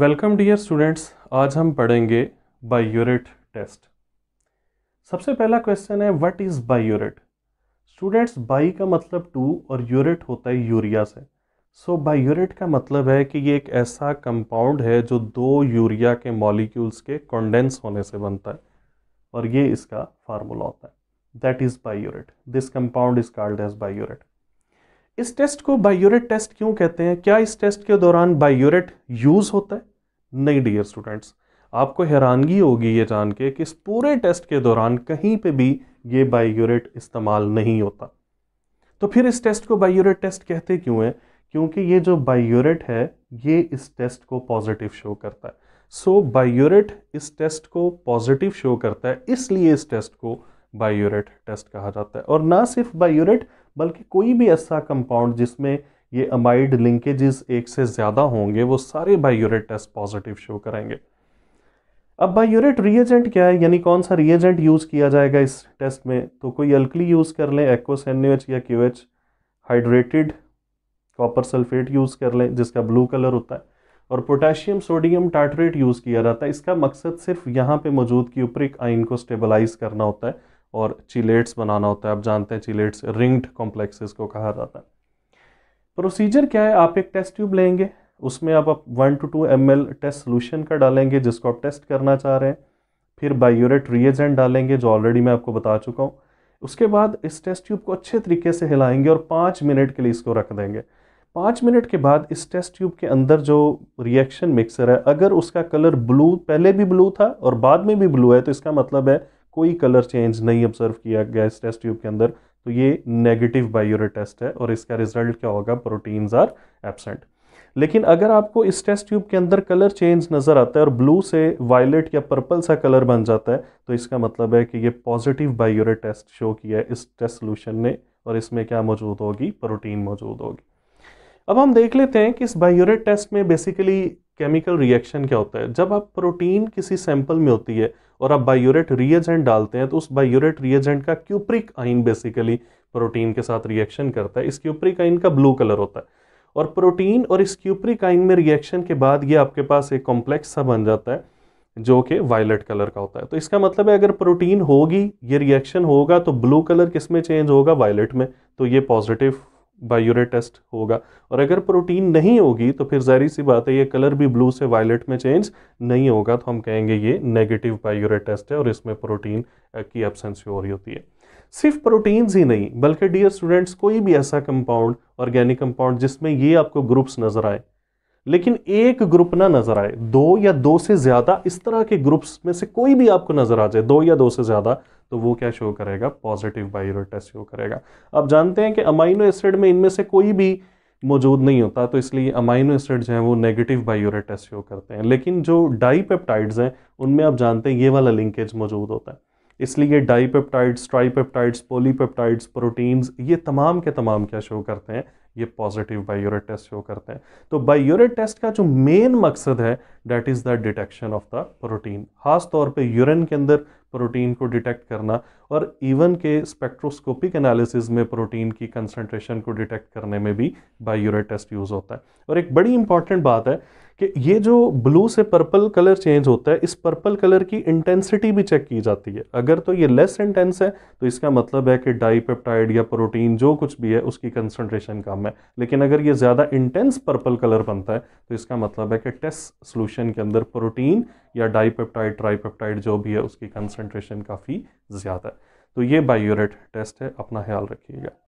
welcome dear students आज हम पढ़ेंगे बायोरेट टेस्ट सबसे पहला क्वेश्चन है what is biuret students bi का मतलब टू और यूरेट होता है यूरिया से सो so, बायोरेट का मतलब है कि ये एक ऐसा कंपाउंड है जो दो यूरिया के मॉलिक्यूल्स के कंडेंस होने से बनता है और ये इसका फार्मूला होता है that is biuret this compound is called as biuret इस टेस्ट को बायोरेट टेस्ट क्यों कहते हैं क्या इस टेस्ट के दौरान बायोरेट यूज़ होता है नहीं डियर स्टूडेंट्स आपको हैरानगी होगी ये जान के कि इस पूरे टेस्ट के दौरान कहीं पे भी ये बायोरेट इस्तेमाल नहीं होता तो फिर इस टेस्ट को बायोरेट टेस्ट कहते क्यों है क्योंकि ये जो बायोरेट है ये इस टेस्ट को पॉजिटिव शो करता है सो so, बायोरेट इस टेस्ट को पॉजिटिव शो करता है इसलिए इस टेस्ट को बायोरेट टेस्ट कहा जाता है और ना सिर्फ बायोरेट बल्कि कोई भी ऐसा कंपाउंड जिसमें ये अमाइड लिंकेजेस एक से ज़्यादा होंगे वो सारे बायोरेट टेस्ट पॉजिटिव शो करेंगे अब बायोरेट रिएजेंट क्या है यानी कौन सा रिएजेंट यूज़ किया जाएगा इस टेस्ट में तो कोई अल्कली यूज़ कर लें एक्वस एन या क्यू हाइड्रेटेड कॉपर सल्फेट यूज़ कर लें जिसका ब्लू कलर होता है और पोटेशियम सोडियम टार्ट्रेट यूज़ किया जाता है इसका मकसद सिर्फ यहाँ पे मौजूद ऊपर एक आइन को स्टेबलाइज करना होता है और चिलेट्स बनाना होता है आप जानते हैं चिलेट्स रिंग्ड कॉम्प्लेक्सेस को कहा जाता है प्रोसीजर क्या है आप एक टेस्ट ट्यूब लेंगे उसमें आप one to two M test solution का डालेंगे जिसको आप टेस्ट करना चाह रहे हैं फिर बायोरेट रिएजेंट डालेंगे जो ऑलरेडी मैं आपको बता चुका हूँ उसके बाद इस टेस्ट ट्यूब को अच्छे तरीके से हिलाएंगे और पाँच मिनट के लिए इसको रख देंगे पाँच मिनट के बाद इस टेस्ट ट्यूब के अंदर जो रिएक्शन मिक्सर है अगर उसका कलर ब्लू पहले भी ब्लू था और बाद में भी ब्लू है तो इसका मतलब है कोई कलर चेंज नहीं ऑब्जर्व किया गया इस टेस्ट ट्यूब के अंदर तो ये नेगेटिव बायोरे टेस्ट है और इसका रिजल्ट क्या होगा प्रोटीन्स आर एबसेंट लेकिन अगर आपको इस टेस्ट ट्यूब के अंदर कलर चेंज नज़र आता है और ब्लू से वायलेट या पर्पल सा कलर बन जाता है तो इसका मतलब है कि ये पॉजिटिव बायोरे टेस्ट शो किया है इस टेस्ट सोल्यूशन ने और इसमें क्या मौजूद होगी प्रोटीन मौजूद होगी अब हम देख लेते हैं कि इस बायोरे टेस्ट में बेसिकली केमिकल रिएक्शन क्या होता है जब आप प्रोटीन किसी सैंपल में होती है और आप बायोरेट रिएजेंट डालते हैं तो उस बायोरेट रिएजेंट का क्यूप्रिक आइन बेसिकली प्रोटीन के साथ रिएक्शन करता है इस क्यूप्रिक आइन का ब्लू कलर होता है और प्रोटीन और इस क्यूप्रिक आइन में रिएक्शन के बाद ये आपके पास एक कॉम्प्लेक्स सा बन जाता है जो कि वायलेट कलर का होता है तो इसका मतलब है अगर प्रोटीन होगी ये रिएक्शन होगा तो ब्लू कलर किस में चेंज होगा वायलेट में तो ये पॉजिटिव बायूरे टेस्ट होगा और अगर प्रोटीन नहीं होगी तो फिर जहरी सी बात है ये कलर भी ब्लू से वायलेट में चेंज नहीं होगा तो हम कहेंगे ये नेगेटिव बायूरे टेस्ट है और इसमें प्रोटीन uh, की एबसेंस हो रही होती है सिर्फ प्रोटीन्स ही नहीं बल्कि डियर स्टूडेंट्स कोई भी ऐसा कंपाउंड ऑर्गेनिक कंपाउंड जिसमें ये आपको ग्रुप्स नज़र आए लेकिन एक ग्रुप ना नजर आए दो या दो से ज़्यादा इस तरह के ग्रुप्स में से कोई भी आपको नज़र आ जाए दो या दो से ज़्यादा तो वो क्या शो करेगा पॉजिटिव बाइरो टेस्ट शो करेगा अब जानते हैं कि अमाइनो एसिड में इनमें से कोई भी मौजूद नहीं होता तो इसलिए अमाइनो एसिड जो हैं वो नेगेटिव बायोरेटेस्ट शो करते हैं लेकिन जो डाईपेप्टाइड्स हैं उनमें आप जानते हैं ये वाला लिंकेज मौजूद होता है इसलिए डाईपेप्टाइड्स ट्राईपेप्टाइड्स पोलीपेप्टाइड्स प्रोटीन्स ये तमाम के तमाम क्या शो करते हैं ये पॉजिटिव बायोरेट टेस्ट शो करते हैं तो बायोरेट टेस्ट का जो मेन मकसद है that is the detection of the protein ख़ास तौर पे यूरिन के अंदर प्रोटीन को डिटेक्ट करना और इवन के स्पेक्ट्रोस्कोपिक एनालिसिस में प्रोटीन की कंसनट्रेशन को डिटेक्ट करने में भी बायोरेट टेस्ट यूज़ होता है और एक बड़ी इंपॉर्टेंट बात है कि ये जो ब्लू से पर्पल कलर चेंज होता है इस पर्पल कलर की इंटेंसिटी भी चेक की जाती है अगर तो ये लेस इंटेंस है तो इसका मतलब है कि डाईपेप्टाइड या प्रोटीन जो कुछ भी है उसकी कंसनट्रेशन कम है लेकिन अगर ये ज़्यादा इंटेंस पर्पल कलर बनता है तो इसका मतलब है कि टेस्ट सोल्यूशन के अंदर प्रोटीन या डाईपेप्टाइड ट्राईपेप्टाइड जो भी है उसकी कंसनट्रेशन काफ़ी ज़्यादा है तो ये बायोरेट टेस्ट है अपना ख्याल रखिएगा